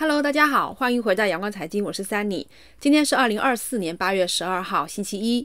Hello，大家好，欢迎回到阳光财经，我是三妮。今天是二零二四年八月十二号，星期一。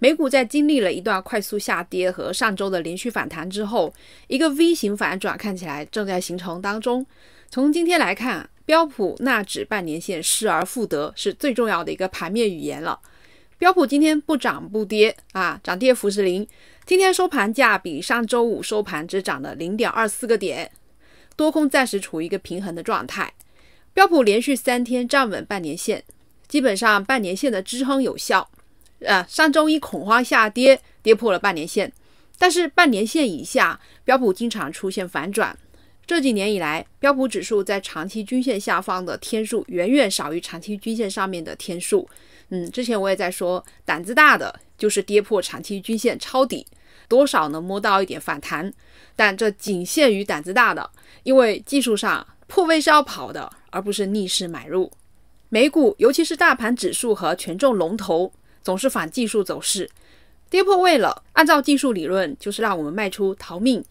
美股在经历了一段快速下跌和上周的连续反弹之后，一个 V 型反转看起来正在形成当中。从今天来看，标普纳指半年线失而复得是最重要的一个盘面语言了。标普今天不涨不跌啊，涨跌幅是零。今天收盘价比上周五收盘只涨了零点二四个点，多空暂时处于一个平衡的状态。标普连续三天站稳半年线，基本上半年线的支撑有效。呃，上周一恐慌下跌，跌破了半年线，但是半年线以下标普经常出现反转。这几年以来，标普指数在长期均线下方的天数远远少于长期均线上面的天数。嗯，之前我也在说，胆子大的就是跌破长期均线抄底，多少能摸到一点反弹，但这仅限于胆子大的，因为技术上破位是要跑的。而不是逆势买入，美股尤其是大盘指数和权重龙头总是反技术走势，跌破位了，按照技术理论就是让我们卖出逃命，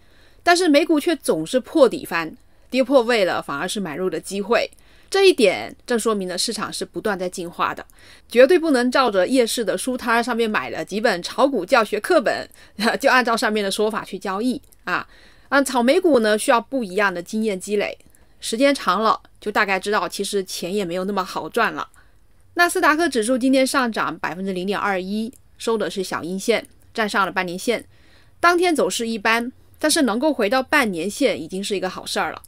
但是美股却总是破底翻，跌破位了反而是买入的机会，这一点正说明了市场是不断在进化的，绝对不能照着夜市的书摊上面买了几本炒股教学课本 就按照上面的说法去交易啊啊！炒美股呢需要不一样的经验积累，时间长了。就大概知道，其实钱也没有那么好赚了。纳斯达克指数今天上涨百分之零点二一，收的是小阴线，站上了半年线，当天走势一般，但是能够回到半年线已经是一个好事儿了。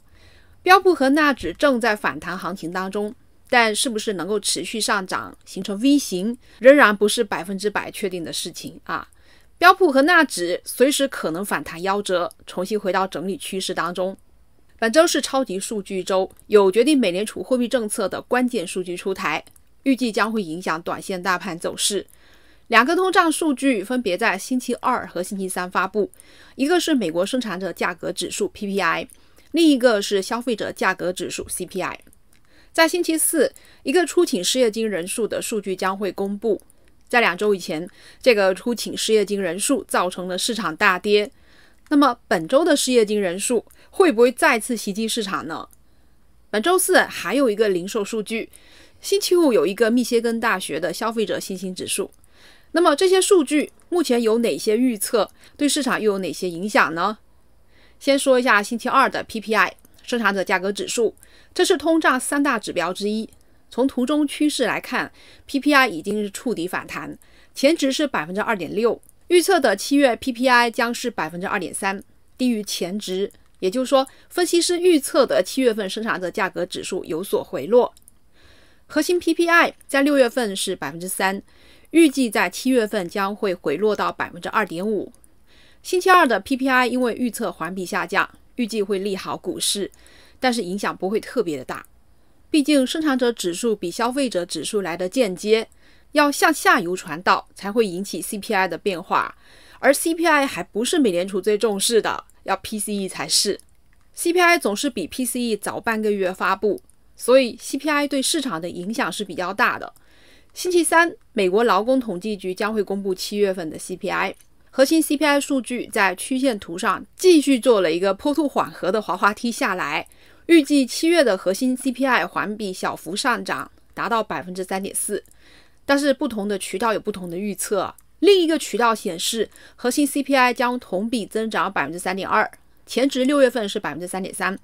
标普和纳指正在反弹行情当中，但是不是能够持续上涨形成 V 型，仍然不是百分之百确定的事情啊。标普和纳指随时可能反弹夭折，重新回到整理趋势当中。本周是超级数据周，有决定美联储货币政策的关键数据出台，预计将会影响短线大盘走势。两个通胀数据分别在星期二和星期三发布，一个是美国生产者价格指数 PPI，另一个是消费者价格指数 CPI。在星期四，一个初请失业金人数的数据将会公布。在两周以前，这个初请失业金人数造成了市场大跌。那么本周的失业金人数会不会再次袭击市场呢？本周四还有一个零售数据，星期五有一个密歇根大学的消费者信心指数。那么这些数据目前有哪些预测？对市场又有哪些影响呢？先说一下星期二的 PPI，生产者价格指数，这是通胀三大指标之一。从图中趋势来看，PPI 已经是触底反弹，前值是百分之二点六。预测的七月 PPI 将是百分之二点三，低于前值，也就是说，分析师预测的七月份生产者价格指数有所回落。核心 PPI 在六月份是百分之三，预计在七月份将会回落到百分之二点五。星期二的 PPI 因为预测环比下降，预计会利好股市，但是影响不会特别的大，毕竟生产者指数比消费者指数来的间接。要向下游传导才会引起 CPI 的变化，而 CPI 还不是美联储最重视的，要 PCE 才是。CPI 总是比 PCE 早半个月发布，所以 CPI 对市场的影响是比较大的。星期三，美国劳工统计局将会公布七月份的 CPI 核心 CPI 数据，在曲线图上继续做了一个坡度缓和的滑滑梯下来，预计七月的核心 CPI 环比小幅上涨，达到百分之三点四。但是不同的渠道有不同的预测。另一个渠道显示，核心 CPI 将同比增长百分之三点二，前值六月份是百分之三点三。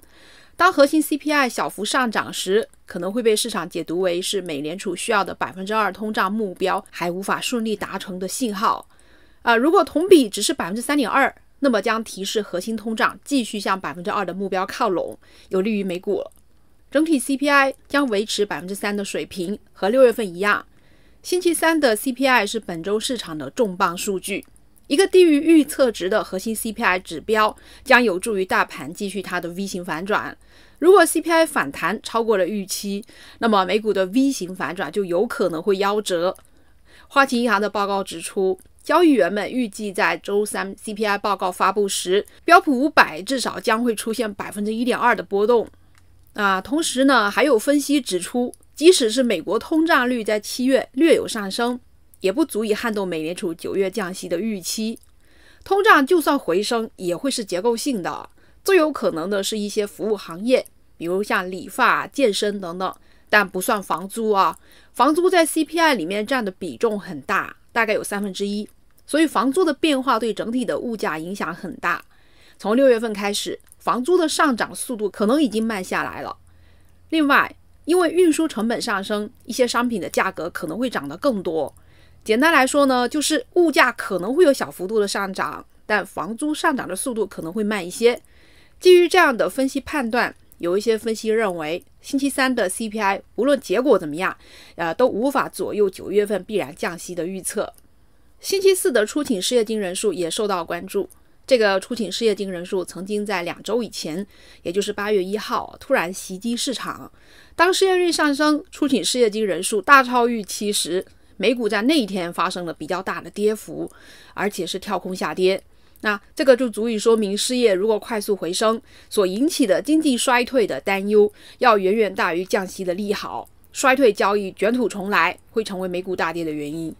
当核心 CPI 小幅上涨时，可能会被市场解读为是美联储需要的百分之二通胀目标还无法顺利达成的信号。啊，如果同比只是百分之三点二，那么将提示核心通胀继续向百分之二的目标靠拢，有利于美股。整体 CPI 将维持百分之三的水平，和六月份一样。星期三的 CPI 是本周市场的重磅数据，一个低于预测值的核心 CPI 指标将有助于大盘继续它的 V 型反转。如果 CPI 反弹超过了预期，那么美股的 V 型反转就有可能会夭折。花旗银行的报告指出，交易员们预计在周三 CPI 报告发布时，标普五百至少将会出现百分之一点二的波动。啊，同时呢，还有分析指出。即使是美国通胀率在七月略有上升，也不足以撼动美联储九月降息的预期。通胀就算回升，也会是结构性的，最有可能的是一些服务行业，比如像理发、健身等等，但不算房租啊。房租在 CPI 里面占的比重很大，大概有三分之一，所以房租的变化对整体的物价影响很大。从六月份开始，房租的上涨速度可能已经慢下来了。另外，因为运输成本上升，一些商品的价格可能会涨得更多。简单来说呢，就是物价可能会有小幅度的上涨，但房租上涨的速度可能会慢一些。基于这样的分析判断，有一些分析认为，星期三的 CPI 无论结果怎么样，呃，都无法左右九月份必然降息的预测。星期四的初请失业金人数也受到关注。这个出勤失业金人数曾经在两周以前，也就是八月一号突然袭击市场。当失业率上升、出勤失业金人数大超预期时，美股在那一天发生了比较大的跌幅，而且是跳空下跌。那这个就足以说明，失业如果快速回升所引起的经济衰退的担忧，要远远大于降息的利好。衰退交易卷土重来会成为美股大跌的原因。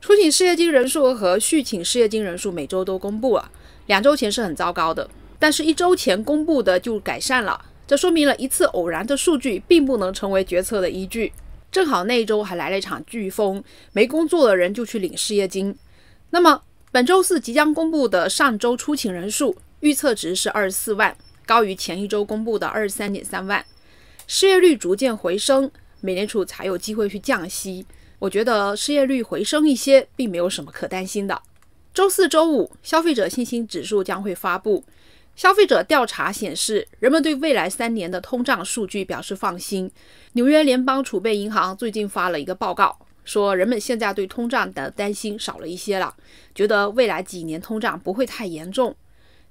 出勤失业金人数和续请失业金人数每周都公布了。两周前是很糟糕的，但是一周前公布的就改善了，这说明了一次偶然的数据并不能成为决策的依据。正好那一周还来了一场飓风，没工作的人就去领失业金。那么本周四即将公布的上周出勤人数预测值是二十四万，高于前一周公布的二十三点三万。失业率逐渐回升，美联储才有机会去降息。我觉得失业率回升一些，并没有什么可担心的。周四周五，消费者信心指数将会发布。消费者调查显示，人们对未来三年的通胀数据表示放心。纽约联邦储备银行最近发了一个报告，说人们现在对通胀的担心少了一些了，觉得未来几年通胀不会太严重。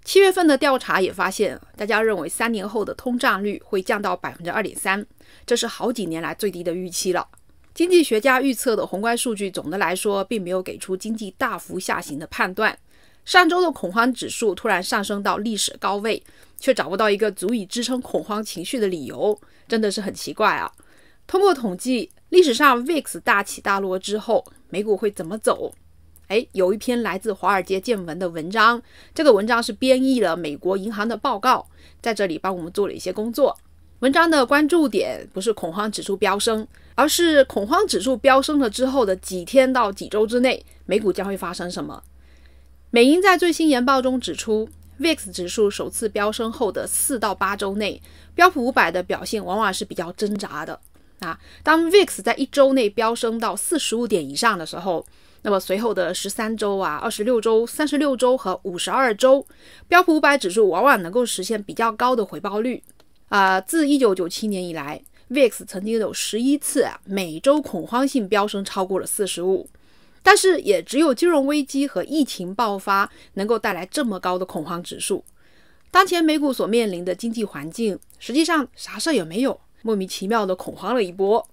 七月份的调查也发现，大家认为三年后的通胀率会降到百分之二点三，这是好几年来最低的预期了。经济学家预测的宏观数据，总的来说并没有给出经济大幅下行的判断。上周的恐慌指数突然上升到历史高位，却找不到一个足以支撑恐慌情绪的理由，真的是很奇怪啊！通过统计，历史上 VIX 大起大落之后，美股会怎么走？哎，有一篇来自华尔街见闻的文章，这个文章是编译了美国银行的报告，在这里帮我们做了一些工作。文章的关注点不是恐慌指数飙升，而是恐慌指数飙升了之后的几天到几周之内，美股将会发生什么？美银在最新研报中指出，VIX 指数首次飙升后的四到八周内，标普五百的表现往往是比较挣扎的。啊，当 VIX 在一周内飙升到四十五点以上的时候，那么随后的十三周啊、二十六周、三十六周和五十二周，标普五百指数往往能够实现比较高的回报率。啊，自一九九七年以来，VIX 曾经有十一次每周恐慌性飙升超过了四十五，但是也只有金融危机和疫情爆发能够带来这么高的恐慌指数。当前美股所面临的经济环境，实际上啥事儿也没有，莫名其妙的恐慌了一波。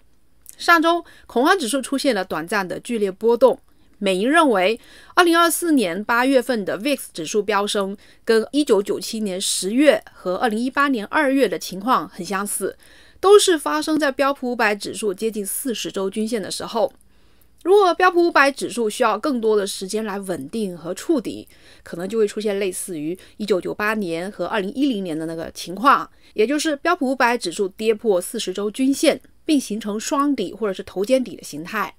上周恐慌指数出现了短暂的剧烈波动。美银认为，二零二四年八月份的 VIX 指数飙升，跟一九九七年十月和二零一八年二月的情况很相似，都是发生在标普五百指数接近四十周均线的时候。如果标普五百指数需要更多的时间来稳定和触底，可能就会出现类似于一九九八年和二零一零年的那个情况，也就是标普五百指数跌破四十周均线，并形成双底或者是头肩底的形态。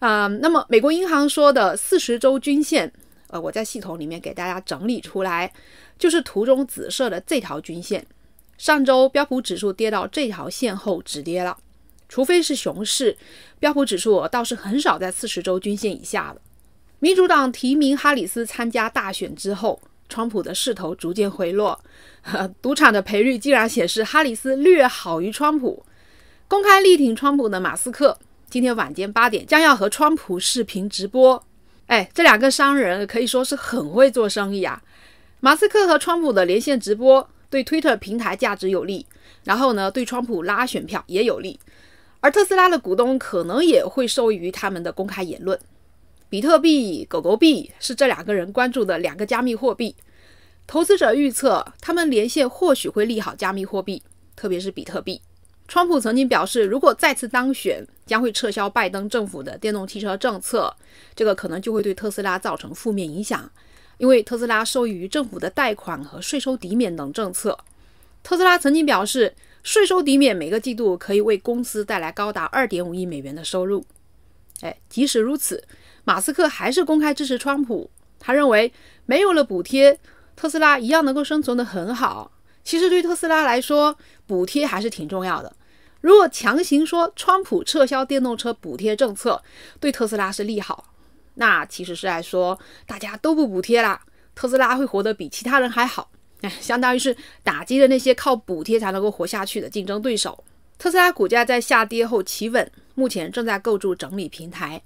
啊，那么美国银行说的四十周均线，呃，我在系统里面给大家整理出来，就是图中紫色的这条均线。上周标普指数跌到这条线后止跌了，除非是熊市，标普指数倒是很少在四十周均线以下的。民主党提名哈里斯参加大选之后，川普的势头逐渐回落，赌场的赔率竟然显示哈里斯略好于川普。公开力挺川普的马斯克。今天晚间八点将要和川普视频直播。哎，这两个商人可以说是很会做生意啊。马斯克和川普的连线直播对 Twitter 平台价值有利，然后呢，对川普拉选票也有利，而特斯拉的股东可能也会受益于他们的公开言论。比特币、狗狗币是这两个人关注的两个加密货币，投资者预测他们连线或许会利好加密货币，特别是比特币。川普曾经表示，如果再次当选，将会撤销拜登政府的电动汽车政策，这个可能就会对特斯拉造成负面影响，因为特斯拉受益于政府的贷款和税收抵免等政策。特斯拉曾经表示，税收抵免每个季度可以为公司带来高达2.5亿美元的收入。哎，即使如此，马斯克还是公开支持川普，他认为没有了补贴，特斯拉一样能够生存得很好。其实对特斯拉来说，补贴还是挺重要的。如果强行说，川普撤销电动车补贴政策对特斯拉是利好，那其实是在说大家都不补贴了，特斯拉会活得比其他人还好。哎，相当于是打击了那些靠补贴才能够活下去的竞争对手。特斯拉股价在下跌后企稳，目前正在构筑整理平台。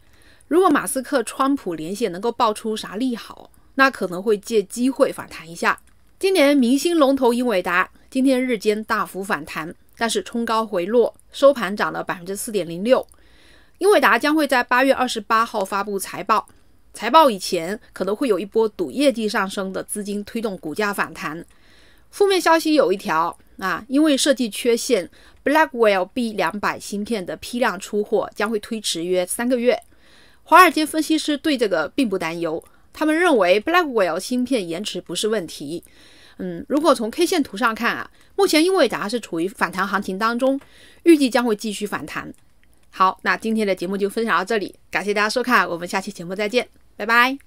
如果马斯克、川普连线能够爆出啥利好，那可能会借机会反弹一下。今年明星龙头英伟达今天日间大幅反弹，但是冲高回落，收盘涨了百分之四点零六。英伟达将会在八月二十八号发布财报，财报以前可能会有一波赌业绩上升的资金推动股价反弹。负面消息有一条啊，因为设计缺陷，Blackwell B 两百芯片的批量出货将会推迟约三个月。华尔街分析师对这个并不担忧。他们认为 Blackwell 芯片延迟不是问题。嗯，如果从 K 线图上看啊，目前英伟达是处于反弹行情当中，预计将会继续反弹。好，那今天的节目就分享到这里，感谢大家收看，我们下期节目再见，拜拜。